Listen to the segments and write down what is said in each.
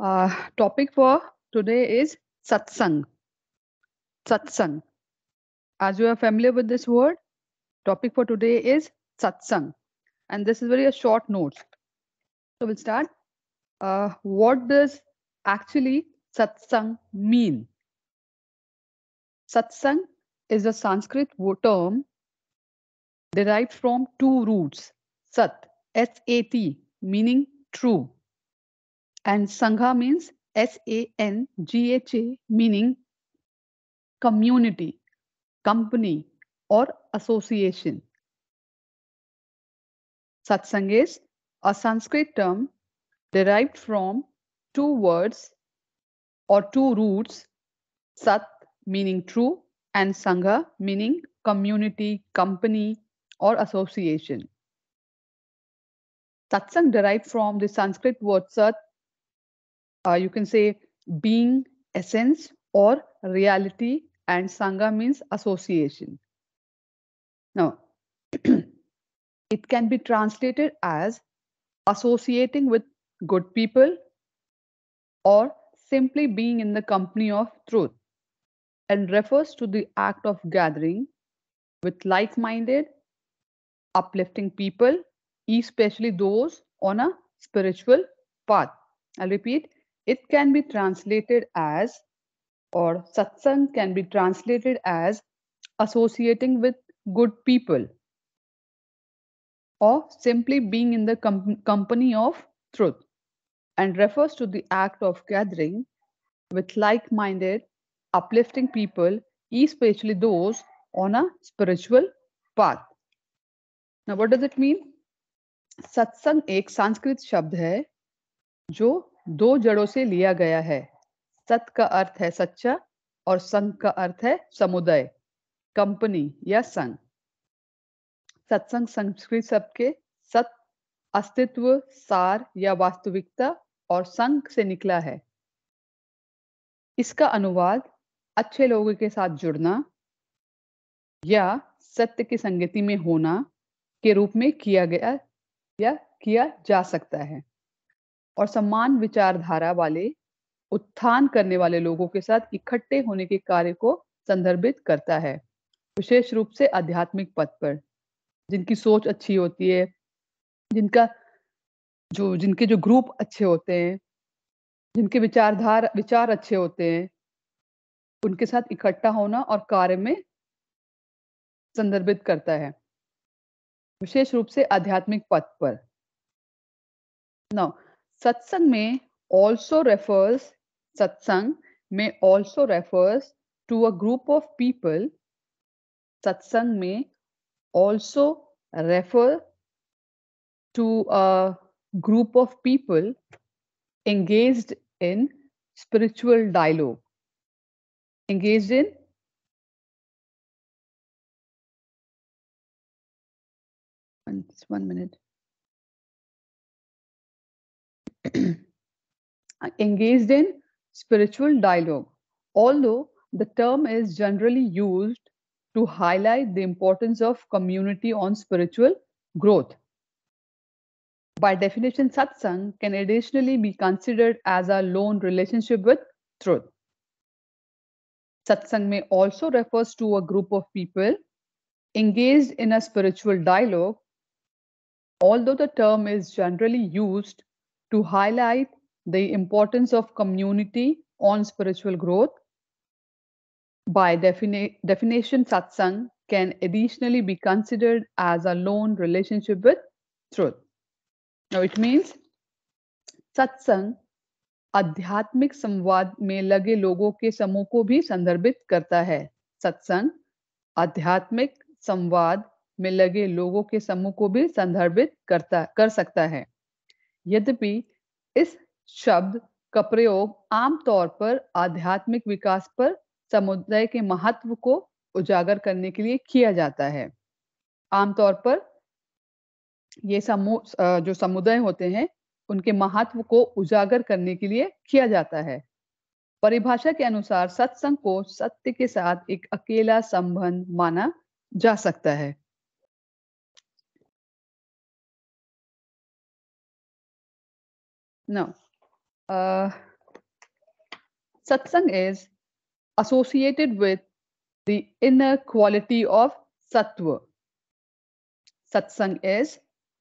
Uh, topic for today is satsang. Satsang. As you are familiar with this word, topic for today is satsang. And this is very a short note. So we'll start. Uh, what does actually satsang mean? Satsang is a Sanskrit term derived from two roots, sat, S-A-T, meaning true, and Sangha means S A N G H A, meaning community, company, or association. Satsang is a Sanskrit term derived from two words or two roots sat meaning true and sangha meaning community, company, or association. Satsang derived from the Sanskrit word sat uh, you can say being, essence, or reality, and Sangha means association. Now, it can be translated as associating with good people or simply being in the company of truth and refers to the act of gathering with like minded, uplifting people, especially those on a spiritual path. I'll repeat it can be translated as, or satsang can be translated as associating with good people or simply being in the com- company of truth and refers to the act of gathering with like minded, uplifting people, especially those on a spiritual path. Now, what does it mean? Satsang ek sanskrit शब्द है जो दो जड़ों से लिया गया है सत का अर्थ है सच्चा और संघ का अर्थ है समुदाय कंपनी या संघ सत्संग संस्कृत शब्द के सत अस्तित्व सार या वास्तविकता और संघ से निकला है इसका अनुवाद अच्छे लोगों के साथ जुड़ना या सत्य की संगति में होना के रूप में किया गया या किया जा सकता है और समान विचारधारा वाले उत्थान करने वाले लोगों के साथ इकट्ठे होने के कार्य को संदर्भित करता है विशेष रूप से आध्यात्मिक पद पर जिनकी सोच अच्छी होती है जिनका जो जिनके जो ग्रुप अच्छे होते हैं जिनके विचारधार विचार अच्छे होते हैं उनके साथ इकट्ठा होना और कार्य में संदर्भित करता है विशेष रूप से आध्यात्मिक पथ पर नौ Satsang may also refers satsang may also refers to a group of people. Satsang may also refer to a group of people engaged in spiritual dialogue. Engaged in one, one minute. Uh, engaged in spiritual dialogue, although the term is generally used to highlight the importance of community on spiritual growth. By definition, satsang can additionally be considered as a lone relationship with truth. Satsang may also refers to a group of people engaged in a spiritual dialogue, although the term is generally used to highlight the importance of community on spiritual growth. By defini- definition, satsang can additionally be considered as a lone relationship with truth. Now, it means satsang adhyatmik samvad में lage logo ke समूह को भी संदर्भित करता है सत्संग आध्यात्मिक संवाद में लगे लोगों के समूह को भी संदर्भित करता कर सकता है यद्यपि इस शब्द का प्रयोग आमतौर पर आध्यात्मिक विकास पर समुदाय के महत्व को उजागर करने के लिए किया जाता है आमतौर पर ये समूह जो समुदाय होते हैं उनके महत्व को उजागर करने के लिए किया जाता है परिभाषा के अनुसार सत्संग को सत्य के साथ एक अकेला संबंध माना जा सकता है No. Uh, satsang is associated with the inner quality of sattva. Satsang is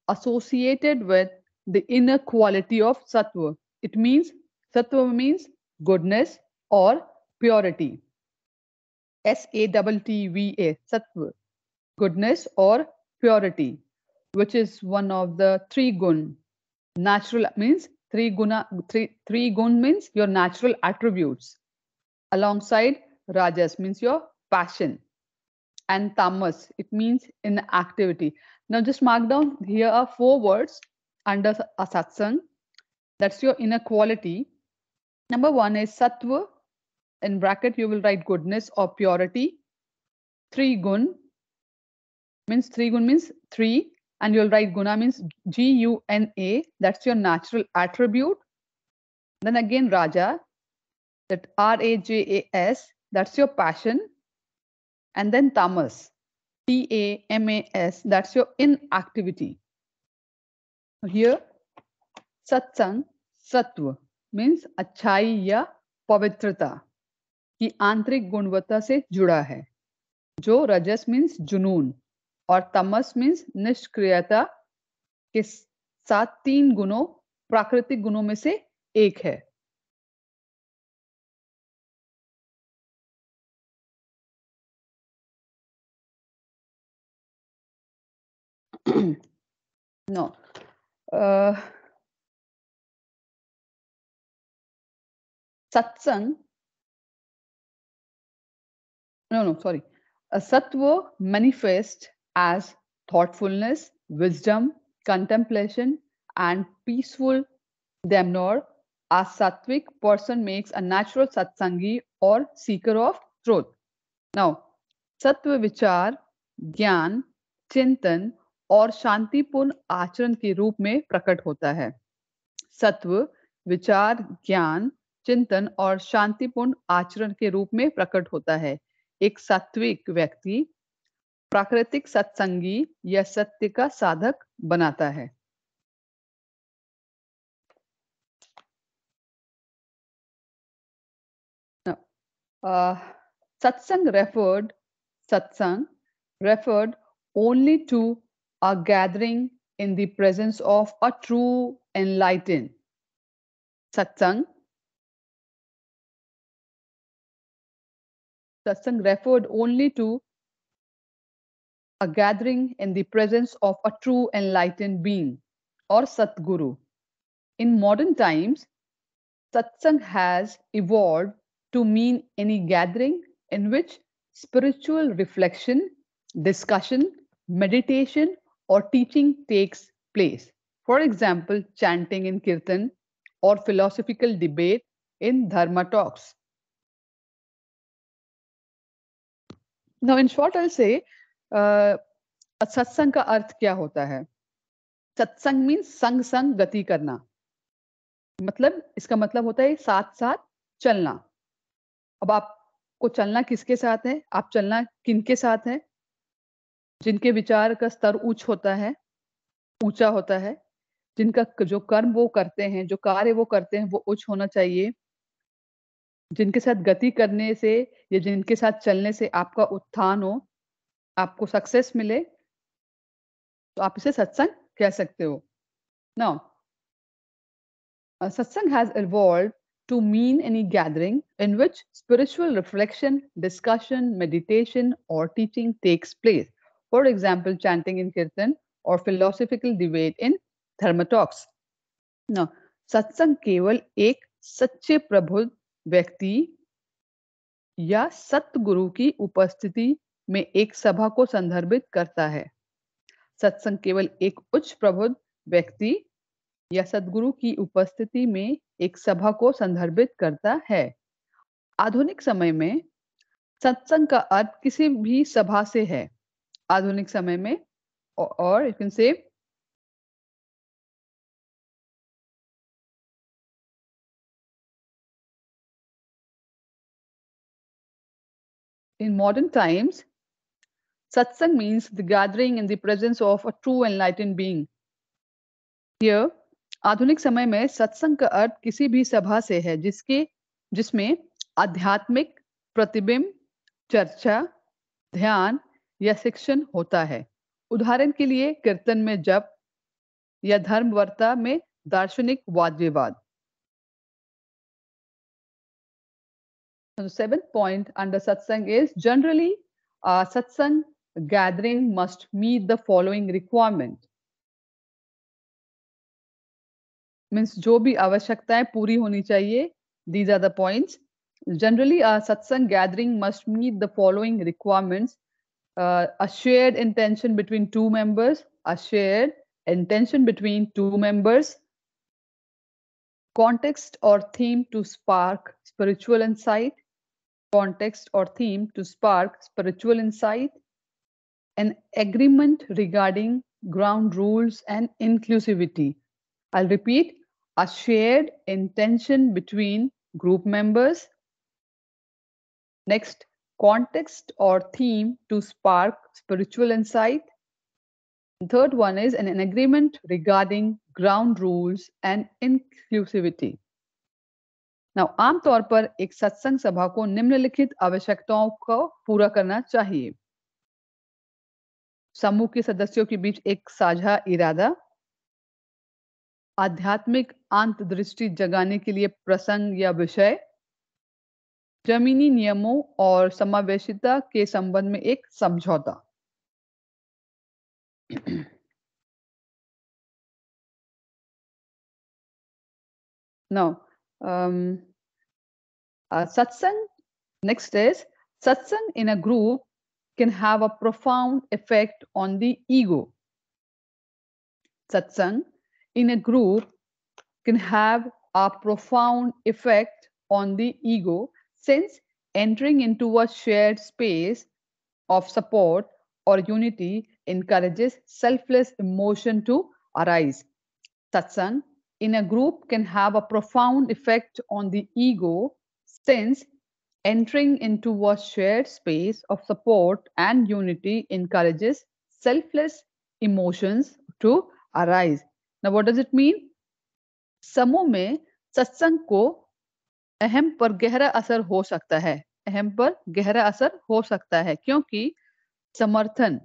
associated with the inner quality of sattva. It means, sattva means goodness or purity. S A T T V A, sattva, goodness or purity, which is one of the three gun. Natural means three guna three three gun means your natural attributes alongside rajas means your passion and tamas it means inactivity now just mark down here are four words under a satsang that's your inner quality number one is sattva in bracket you will write goodness or purity three gun means three gun means three and you'll write guna means G U N A, that's your natural attribute. Then again, Raja, that R A J A S, that's your passion. And then Tamas, T A M A S, that's your inactivity. Here, Satsang, Satwa means achhai ya pavitrata ki aantrik गुणवत्ता se juda hai jo rajas means junoon और तमस means निष्क्रियता के साथ तीन गुणों प्राकृतिक गुणों में से एक है no satsang no no sorry sattva manifest as thoughtfulness, wisdom, contemplation, and peaceful demeanor. A sattvic person makes a natural satsangi or seeker of truth. Now, सत्व vichar, gyan, chintan, और शांतिपूर्ण आचरण के रूप में प्रकट होता है सत्व विचार ज्ञान चिंतन और शांतिपूर्ण आचरण के रूप में प्रकट होता है एक सात्विक व्यक्ति प्राकृतिक सत्संगी या सत्य का साधक बनाता है satsang referred satsang referred only to a gathering in the presence of a true enlighten satsang satsang referred only to a gathering in the presence of a true enlightened being or Satguru. In modern times, satsang has evolved to mean any gathering in which spiritual reflection, discussion, meditation, or teaching takes place. For example, chanting in kirtan or philosophical debate in dharma talks. Now, in short, I'll say सत्संग का अर्थ क्या होता है सत्संग mean संग संग गति करना मतलब इसका मतलब होता है साथ साथ चलना अब आपको चलना किसके साथ है आप चलना किनके साथ है जिनके विचार का स्तर ऊंच होता है ऊंचा होता है जिनका जो कर्म वो करते हैं जो कार्य वो करते हैं वो उच्च होना चाहिए जिनके साथ गति करने से या जिनके साथ चलने से आपका उत्थान हो आपको सक्सेस मिले तो आप इसे सत्संग कह सकते हो ना satsang has evolve to mean any gathering in which spiritual reflection discussion meditation और teaching takes place for example chanting in kirtan और फिलोसफिकल डिबेट इन थर्मोटॉक्स न सत्संग केवल एक सच्चे प्रबुद्ध व्यक्ति या सत गुरु की उपस्थिति में एक सभा को संदर्भित करता है सत्संग केवल एक उच्च प्रबुद्ध व्यक्ति या सदगुरु की उपस्थिति में एक सभा को संदर्भित करता है आधुनिक समय में सत्संग का अर्थ किसी भी सभा से है आधुनिक समय में और you say in modern times Satsang means the gathering in the presence of a true enlightened being. Here, आधुनिक समय में सत्संग का अर्थ किसी भी सभा से है जिसके जिसमें आध्यात्मिक प्रतिबिंब चर्चा ध्यान या शिक्षण होता है उदाहरण के लिए कीर्तन में जप या धर्मवर्ता में दार्शनिक वाद विवाद So the seventh point under satsang is generally uh, satsang gathering must meet the following requirement means जो भी आवश्यकताएं पूरी होनी चाहिए these are the points generally a satsang gathering must meet the following requirements uh, a shared intention between two members a shared intention between two members context or theme to spark spiritual insight context or theme to spark spiritual insight an agreement regarding ground rules and inclusivity. I'll repeat a shared intention between group members. Next, context or theme to spark spiritual insight. third one is an, an agreement regarding ground rules and inclusivity. Now, आमतौर पर एक सत्संग सभा को निम्नलिखित आवश्यकताओं को पूरा करना चाहिए समूह के सदस्यों के बीच एक साझा इरादा आध्यात्मिक दृष्टि जगाने के लिए प्रसंग या विषय जमीनी नियमों और समावेशिता के संबंध में एक समझौता now um, uh, satsang next is satsang in can have a profound effect on the ego. Satsang in a group can have a profound effect on the ego since entering into a shared space of support or unity encourages selfless emotion to arise. Satsang in a group can have a profound effect on the ego since Entering into a shared space of support and unity encourages selfless emotions to arise. Now, what does it mean? समूह में सत्संग को अहम पर गहरा असर हो सकता है अहम पर गहरा असर हो सकता है क्योंकि समर्थन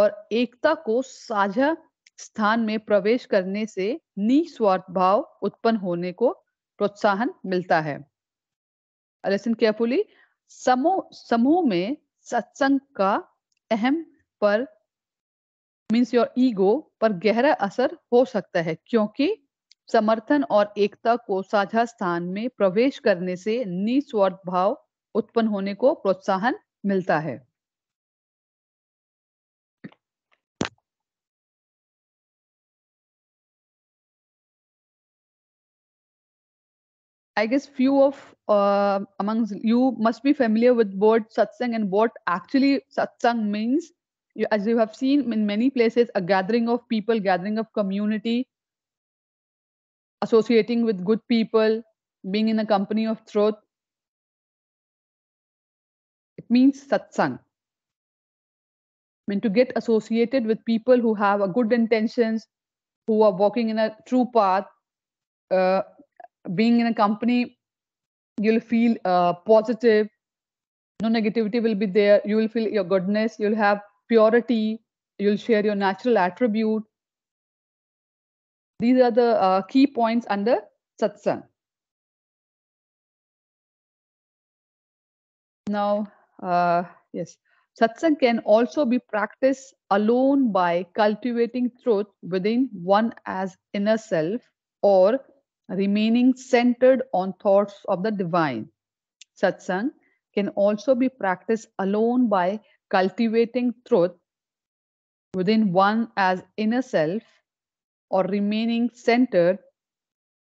और एकता को साझा स्थान में प्रवेश करने से निस्वार्थ भाव उत्पन्न होने को प्रोत्साहन मिलता है लिसन केयरफुली समूह समूह में सत्संग का अहम पर मीन्स योर ईगो पर गहरा असर हो सकता है क्योंकि समर्थन और एकता को साझा स्थान में प्रवेश करने से निस्वार्थ भाव उत्पन्न होने को प्रोत्साहन मिलता है I guess few of uh, amongst you must be familiar with word satsang and what actually satsang means. You, as you have seen in many places, a gathering of people, gathering of community, associating with good people, being in a company of truth. It means satsang. I mean, to get associated with people who have a good intentions, who are walking in a true path, uh, being in a company you'll feel uh, positive no negativity will be there you will feel your goodness you'll have purity you'll share your natural attribute these are the uh, key points under satsang now uh, yes satsang can also be practiced alone by cultivating truth within one as inner self or remaining centered on thoughts of the divine. Satsang can also be practiced alone by cultivating truth within one as inner self or remaining centered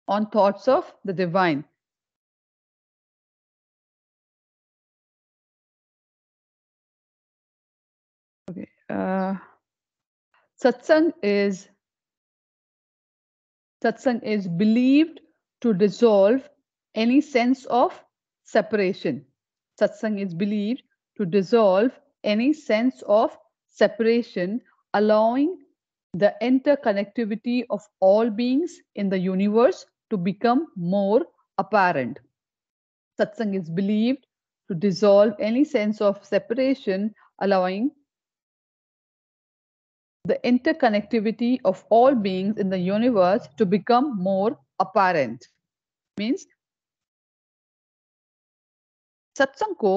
on thoughts of the divine. Okay. Uh, satsang is Satsang is believed to dissolve any sense of separation. Satsang is believed to dissolve any sense of separation, allowing the interconnectivity of all beings in the universe to become more apparent. Satsang is believed to dissolve any sense of separation, allowing the interconnectivity of all beings in the universe to become more apparent. Means सत्संग को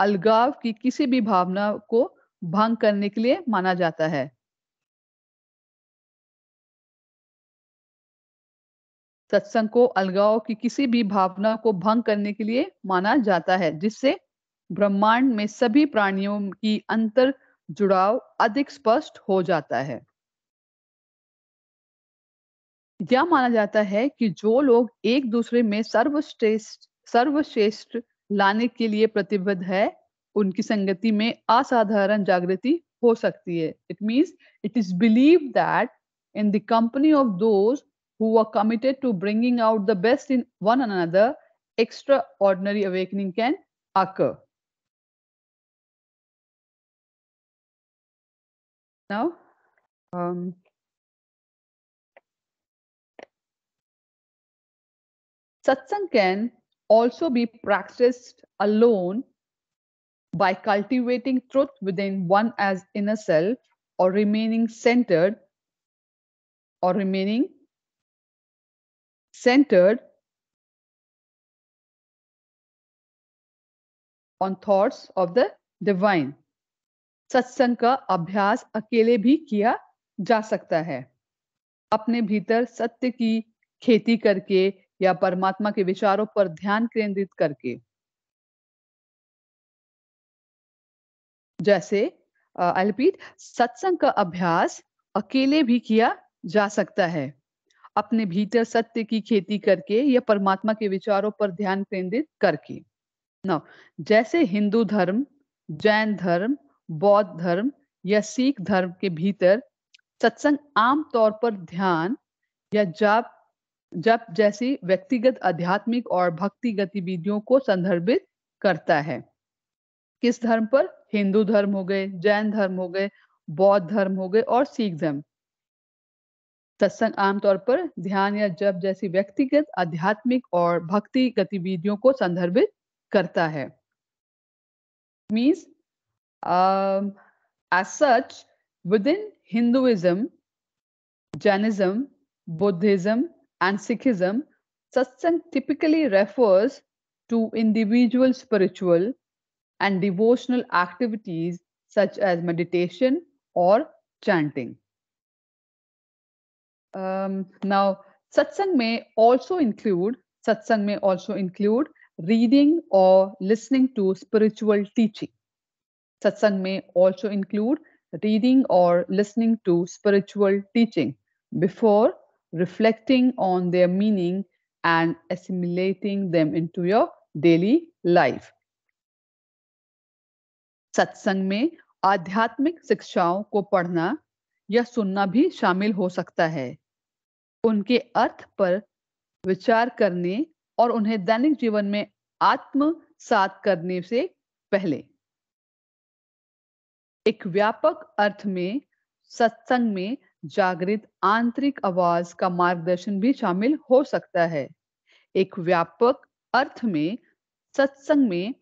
अलगाव की किसी भी भावना को भंग करने के लिए माना जाता है सत्संग को अलगाव की किसी भी भावना को भंग करने के लिए माना जाता है जिससे ब्रह्मांड में सभी प्राणियों की अंतर जुड़ाव अधिक स्पष्ट हो जाता है यह माना जाता है कि जो लोग एक दूसरे में सर्वश्रेष्ठ सर्वश्रेष्ठ लाने के लिए प्रतिबद्ध है उनकी संगति में असाधारण जागृति हो सकती है it means it is believe that in the company of those are committed to bringing out the best in one another extra extraordinary awakening can occur No? Um, satsang can also be practiced alone by cultivating truth within one as inner self or remaining centered or remaining centered on thoughts of the divine. सत्संग का अभ्यास अकेले भी किया जा सकता है अपने भीतर सत्य की खेती करके या परमात्मा के विचारों पर ध्यान केंद्रित करके जैसे अल्पीत सत्संग का अभ्यास अकेले भी किया जा सकता है अपने भीतर सत्य की खेती करके या परमात्मा के विचारों पर ध्यान केंद्रित करके न जैसे हिंदू धर्म जैन धर्म बौद्ध धर्म या सिख धर्म के भीतर सत्संग आमतौर पर ध्यान या जाप जप जैसी व्यक्तिगत आध्यात्मिक और भक्ति गतिविधियों को संदर्भित करता है किस धर्म पर हिंदू धर्म हो गए जैन धर्म हो गए बौद्ध धर्म हो गए और सिख धर्म सत्संग आमतौर पर ध्यान या जप जैसी व्यक्तिगत आध्यात्मिक और भक्ति गतिविधियों को संदर्भित करता है means Um, as such, within Hinduism, Jainism, Buddhism, and Sikhism, satsang typically refers to individual spiritual and devotional activities such as meditation or chanting. Um, now, satsang may also include satsang may also include reading or listening to spiritual teaching. Satsang may also include reading or listening to spiritual teaching before reflecting on their meaning and assimilating them into your daily life. सत्संग में आध्यात्मिक शिक्षाओं को पढ़ना या सुनना भी शामिल हो सकता है उनके अर्थ पर विचार करने और उन्हें दैनिक जीवन में आत्म सात करने से पहले एक व्यापक अर्थ में सत्संग में जागृत आंतरिक आवाज का मार्गदर्शन भी शामिल हो सकता है एक व्यापक अर्थ में सत्संग में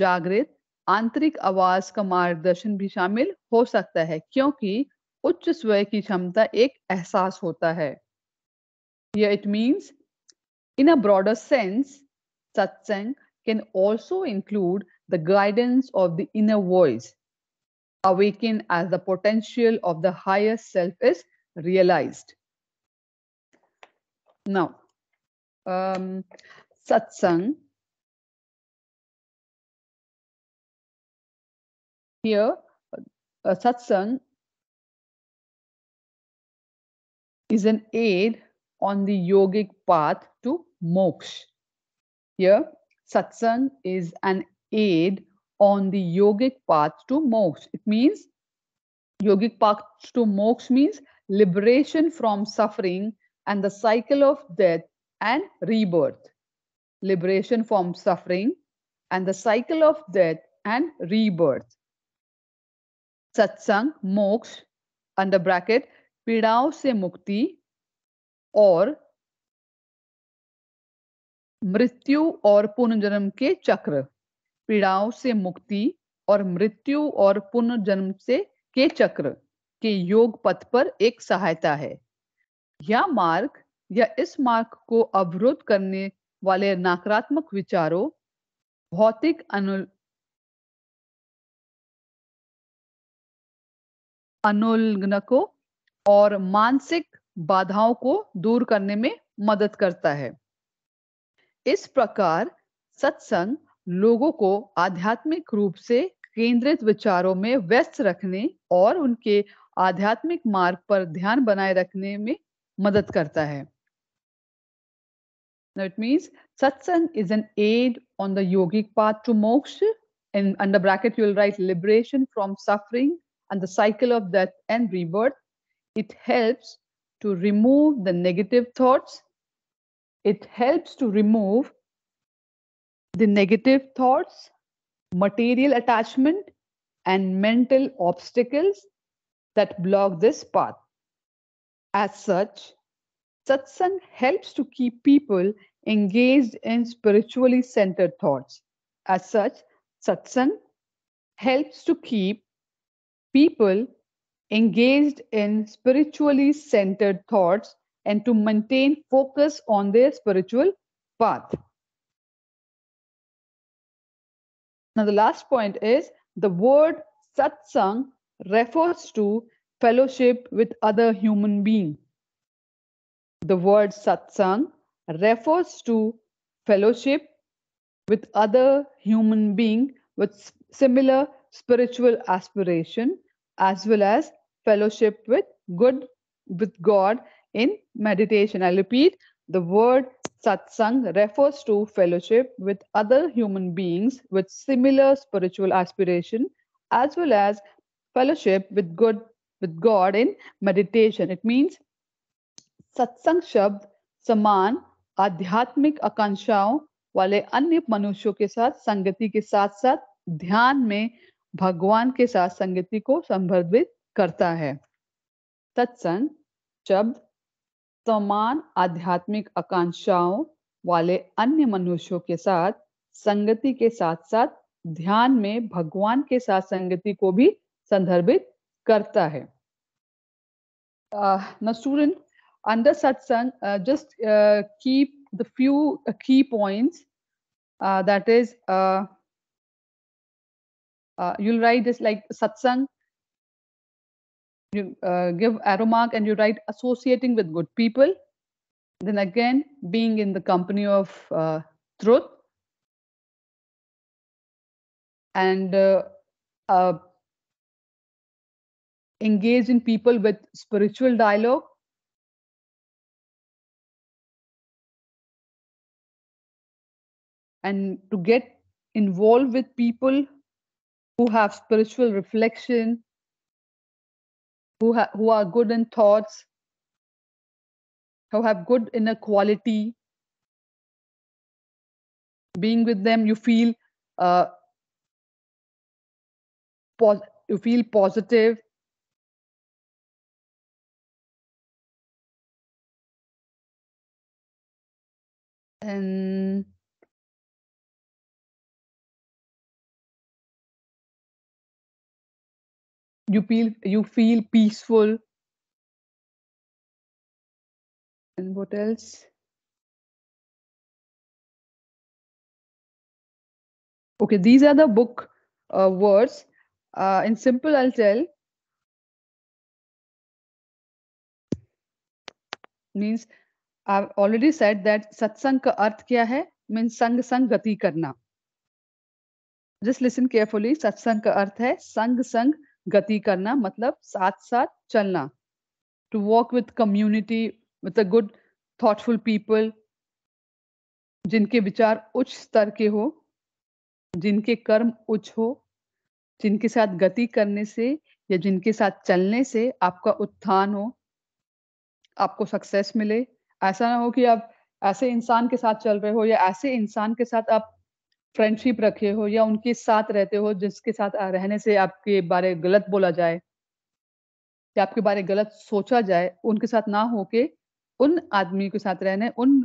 जागृत आंतरिक आवाज का मार्गदर्शन भी शामिल हो सकता है क्योंकि उच्च स्वयं की क्षमता एक एहसास होता है या it means in a broader sense satsang can also include the guidance of the inner voice awaken as the potential of the higher self is realized. Now, um, satsang. Here, satsang is an aid on the yogic path to moksha. Here, satsang is an aid on the yogic path to moksha. It means yogic path to moksha means liberation from suffering and the cycle of death and rebirth. Liberation from suffering and the cycle of death and rebirth. Satsang, moksha, under bracket, pidao se mukti or मृत्यु और पुनर्जन्म ke चक्र पीड़ाओं से मुक्ति और मृत्यु और पुनर्जन्म से के चक्र के योग पथ पर एक सहायता है यह मार्ग या इस मार्ग को अवरोध करने वाले नकारात्मक विचारों भौतिक अनु अनुलग्नकों और मानसिक बाधाओं को दूर करने में मदद करता है इस प्रकार सत्संग लोगों को आध्यात्मिक रूप से केंद्रित विचारों में व्यस्त रखने और उनके आध्यात्मिक मार्ग पर ध्यान बनाए रखने में मदद करता है it means satsang is an aid on the yogic path to moksha in under bracket you'll write liberation from suffering and the cycle of death and rebirth it helps to remove the negative thoughts it helps to remove the negative thoughts, material attachment, and mental obstacles that block this path. As such, satsang helps to keep people engaged in spiritually centered thoughts. As such, satsang helps to keep people engaged in spiritually centered thoughts and to maintain focus on their spiritual path. Now, the last point is the word satsang refers to fellowship with other human being. The word satsang refers to fellowship with other human being with similar spiritual aspiration as well as fellowship with good with God in meditation. I repeat, The word satsang refers to fellowship with other human beings with similar spiritual aspiration, as well as fellowship with good with God in meditation. It means satsang shabd saman adhyatmik akanshaon wale anya manushyon ke साथ sangati ke साथ साथ dhyan mein भगवान के साथ संगति को संदर्भित करता है सत्संग शब्द समान आध्यात्मिक आकांक्षाओं वाले अन्य मनुष्यों के साथ संगति के साथ साथ ध्यान में भगवान के साथ संगति को भी संदर्भित करता है student under satsang just key few key point that is you write this like satsang you uh, give arrow mark and you write associating with good people then again being in the company of uh, truth and uh, uh engage in people with spiritual dialogue and to get involved with people who have spiritual reflection who, ha- who are good in thoughts, who have good inner quality. Being with them, you feel uh, pos- you feel positive. And you feel you feel peaceful and what else okay these are the book uh, words uh, in simple i'll tell means i've already said that satsang ka arth kya hai means sang sang gati karna just listen carefully satsang ka arth hai sang sang गति करना मतलब साथ साथ चलना to walk with community with a good thoughtful people जिनके विचार उच्च स्तर के हो जिनके कर्म उच्च हो जिनके साथ गति करने से या जिनके साथ चलने से आपका उत्थान हो आपको सक्सेस मिले ऐसा ना हो कि आप ऐसे इंसान के साथ चल रहे हो या ऐसे इंसान के साथ आप फ्रेंडशिप रखे हो या उनके साथ रहते हो जिसके साथ रहने से आपके बारे गलत बोला जाए या आपके बारे गलत सोचा जाए उनके साथ ना होके उन आदमी के साथ रहने उन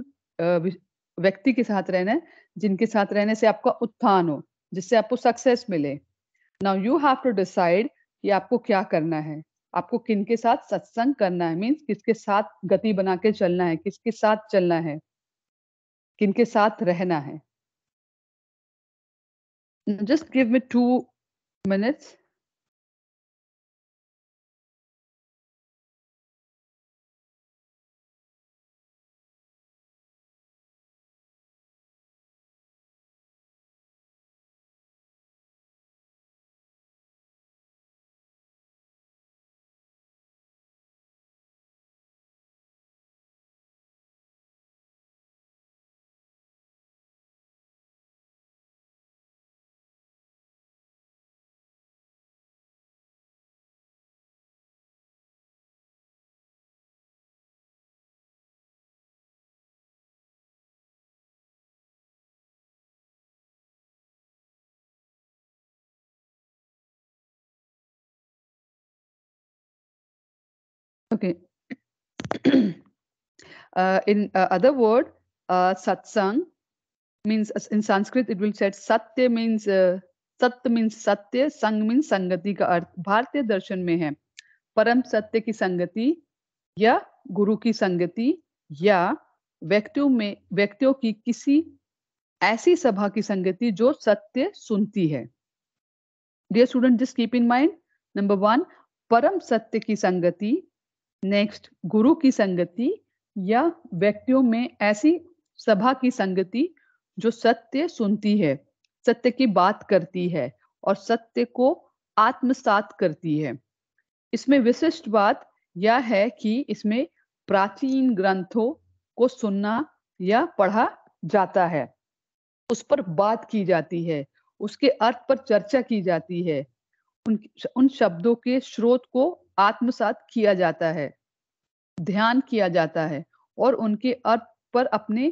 व्यक्ति के साथ रहने जिनके साथ रहने से आपका उत्थान हो जिससे आपको सक्सेस मिले now you have to decide कि आपको क्या करना है आपको किन के साथ सत्संग करना है मीन्स किसके साथ गति बना के चलना है किसके साथ चलना है किन के साथ रहना है just give me two minutes Okay. uh, in uh, other word, uh, satsang means uh, in Sanskrit it will said satya means uh, satya means satya sang means संगति का अर्थ भारतीय दर्शन में है परम सत्य की संगति या गुरु की संगति या व्यक्तियों में व्यक्तियों की किसी ऐसी सभा की संगति जो सत्य सुनती है dear student just keep in mind number one परम सत्य की संगति नेक्स्ट गुरु की संगति या व्यक्तियों में ऐसी सभा की संगति जो सत्य सुनती है सत्य की बात करती है और सत्य को आत्मसात करती है इसमें विशिष्ट बात यह है कि इसमें प्राचीन ग्रंथों को सुनना या पढ़ा जाता है उस पर बात की जाती है उसके अर्थ पर चर्चा की जाती है उन उन शब्दों के स्रोत को आत्मसात किया जाता है ध्यान किया जाता है और उनके अर्थ पर अपने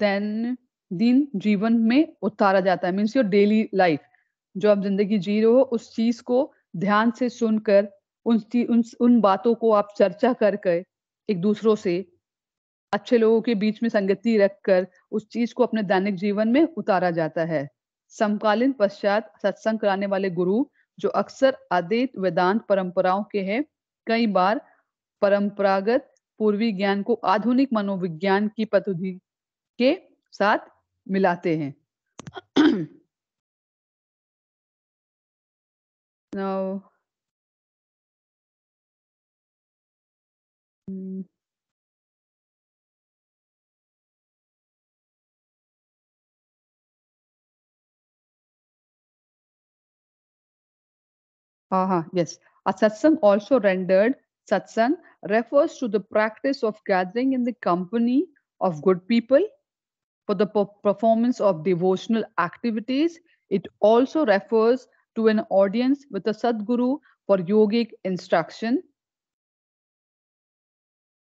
दैन दिन जीवन में उतारा जाता है मीन्स योर डेली लाइफ जो आप जिंदगी जी रहे हो उस चीज को ध्यान से सुनकर उन उन उन बातों को आप चर्चा कर कर एक दूसरों से अच्छे लोगों के बीच में संगति रखकर उस चीज को अपने दैनिक जीवन में उतारा जाता है समकालीन पश्चात सत्संग कराने वाले गुरु जो अक्सर अद्वैत वेदांत परंपराओं के हैं कई बार परंपरागत पूर्वी ज्ञान को आधुनिक मनोविज्ञान की पद्धति के साथ मिलाते हैं Now, Uh-huh, yes. A satsang, also rendered satsang, refers to the practice of gathering in the company of good people for the performance of devotional activities. It also refers to an audience with a Sadguru for yogic instruction.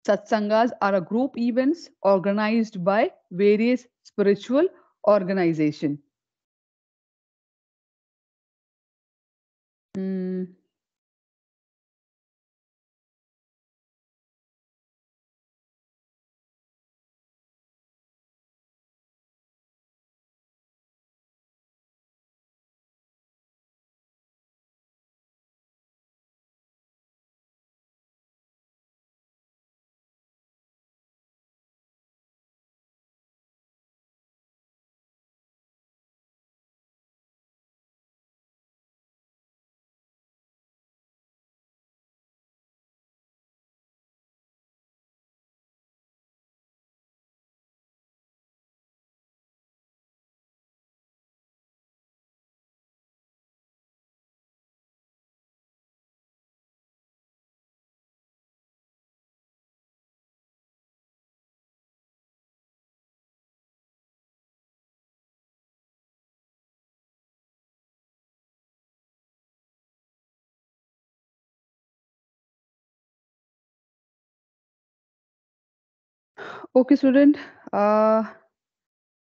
Satsangas are a group events organized by various spiritual organizations. 嗯。Okay, student. Uh,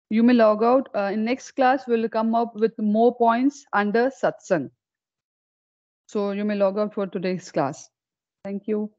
you may log out. Uh, in next class, we'll come up with more points under satsang. So you may log out for today's class. Thank you.